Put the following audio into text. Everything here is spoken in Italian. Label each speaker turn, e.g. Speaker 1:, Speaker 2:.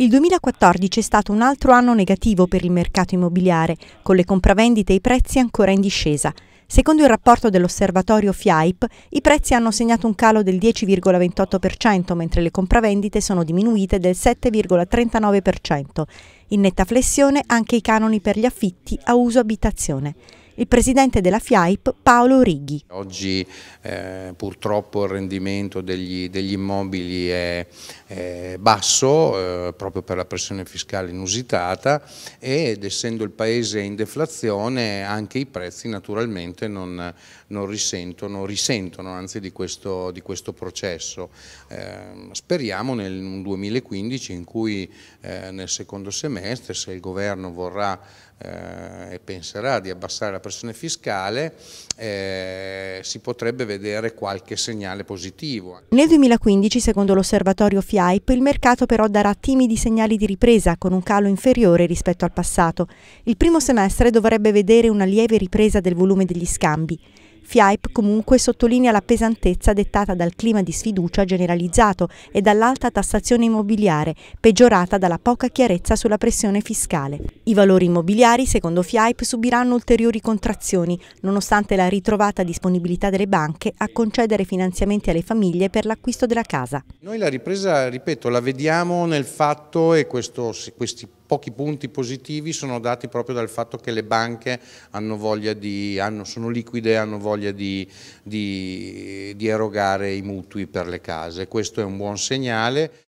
Speaker 1: Il 2014 è stato un altro anno negativo per il mercato immobiliare, con le compravendite e i prezzi ancora in discesa. Secondo il rapporto dell'osservatorio FIAIP, i prezzi hanno segnato un calo del 10,28%, mentre le compravendite sono diminuite del 7,39%. In netta flessione anche i canoni per gli affitti a uso abitazione il presidente della FIAIP Paolo Righi.
Speaker 2: Oggi eh, purtroppo il rendimento degli, degli immobili è, è basso eh, proprio per la pressione fiscale inusitata ed essendo il paese in deflazione anche i prezzi naturalmente non, non risentono, risentono anzi di questo, di questo processo. Eh, speriamo nel 2015 in cui eh, nel secondo semestre se il governo vorrà eh, e penserà di abbassare la pressione fiscale, eh, si potrebbe vedere qualche segnale positivo.
Speaker 1: Nel 2015, secondo l'osservatorio FIAIP, il mercato però darà timidi segnali di ripresa, con un calo inferiore rispetto al passato. Il primo semestre dovrebbe vedere una lieve ripresa del volume degli scambi. FIAIP comunque sottolinea la pesantezza dettata dal clima di sfiducia generalizzato e dall'alta tassazione immobiliare, peggiorata dalla poca chiarezza sulla pressione fiscale. I valori immobiliari, secondo FIAIP, subiranno ulteriori contrazioni, nonostante la ritrovata disponibilità delle banche a concedere finanziamenti alle famiglie per l'acquisto della casa.
Speaker 2: Noi la ripresa, ripeto, la vediamo nel fatto, e questo, questi pochi punti positivi sono dati proprio dal fatto che le banche hanno di, hanno, sono liquide e hanno voglia di, di, di erogare i mutui per le case. Questo è un buon segnale.